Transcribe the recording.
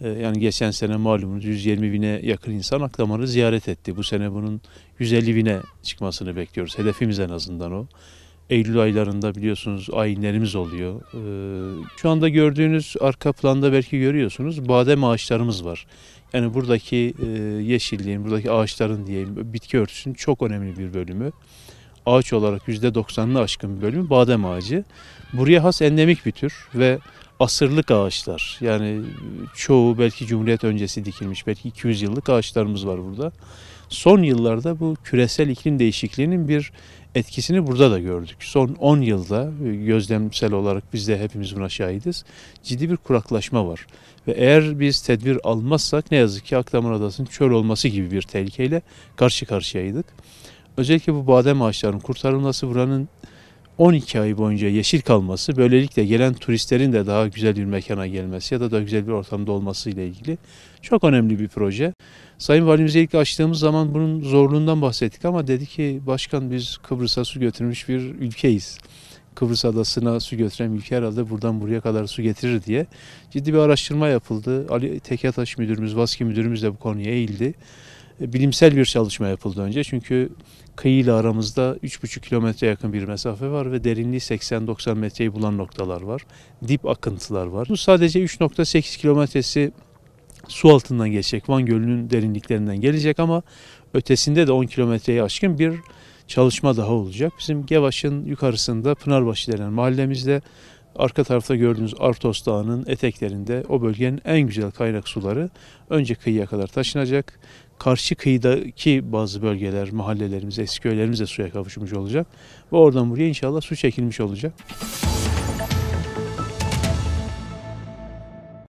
Ee, yani geçen sene malumunuz 120 bine yakın insan Akdamar'ı ziyaret etti. Bu sene bunun 150 bine çıkmasını bekliyoruz. Hedefimiz en azından o. Eylül aylarında biliyorsunuz ayinlerimiz oluyor. Ee, şu anda gördüğünüz arka planda belki görüyorsunuz badem ağaçlarımız var. Yani buradaki e, yeşilliğin, buradaki ağaçların diyelim bitki örtüsünün çok önemli bir bölümü ağaç olarak %90'ını aşkın bir bölümü badem ağacı. Buraya has endemik bir tür ve asırlık ağaçlar. Yani çoğu belki Cumhuriyet öncesi dikilmiş, belki 200 yıllık ağaçlarımız var burada. Son yıllarda bu küresel iklim değişikliğinin bir etkisini burada da gördük. Son 10 yılda e, gözlemsel olarak biz de hepimiz buna şahidiz. Ciddi bir kuraklaşma var. Ve eğer biz tedbir almazsak ne yazık ki Akdamar Adası'nın çöl olması gibi bir tehlikeyle karşı karşıyaydık. Özellikle bu badem ağaçlarının kurtarılması buranın 12 ay boyunca yeşil kalması, böylelikle gelen turistlerin de daha güzel bir mekana gelmesi ya da daha güzel bir ortamda olması ile ilgili çok önemli bir proje. Sayın Valimize ilk açtığımız zaman bunun zorluğundan bahsettik ama dedi ki başkan biz Kıbrıs'a su götürmüş bir ülkeyiz. Kıbrıs adasına su götüren ülke herhalde buradan buraya kadar su getirir diye ciddi bir araştırma yapıldı. Ali Tekataş müdürümüz, Vaski müdürümüz de bu konuya eğildi bilimsel bir çalışma yapıldı önce. Çünkü kıyı ile aramızda 3,5 kilometre yakın bir mesafe var ve derinliği 80-90 metreyi bulan noktalar var. Dip akıntılar var. Bu sadece 3,8 kilometresi su altından geçecek. Van Gölü'nün derinliklerinden gelecek ama ötesinde de 10 kilometreyi aşkın bir çalışma daha olacak. Bizim Gevaş'ın yukarısında Pınarbaşı denen mahallemizde Arka tarafta gördüğünüz Artos Dağı'nın eteklerinde o bölgenin en güzel kaynak suları önce kıyıya kadar taşınacak. Karşı kıyıdaki bazı bölgeler, mahallelerimiz, eski köylerimiz de suya kavuşmuş olacak. Ve oradan buraya inşallah su çekilmiş olacak. Müzik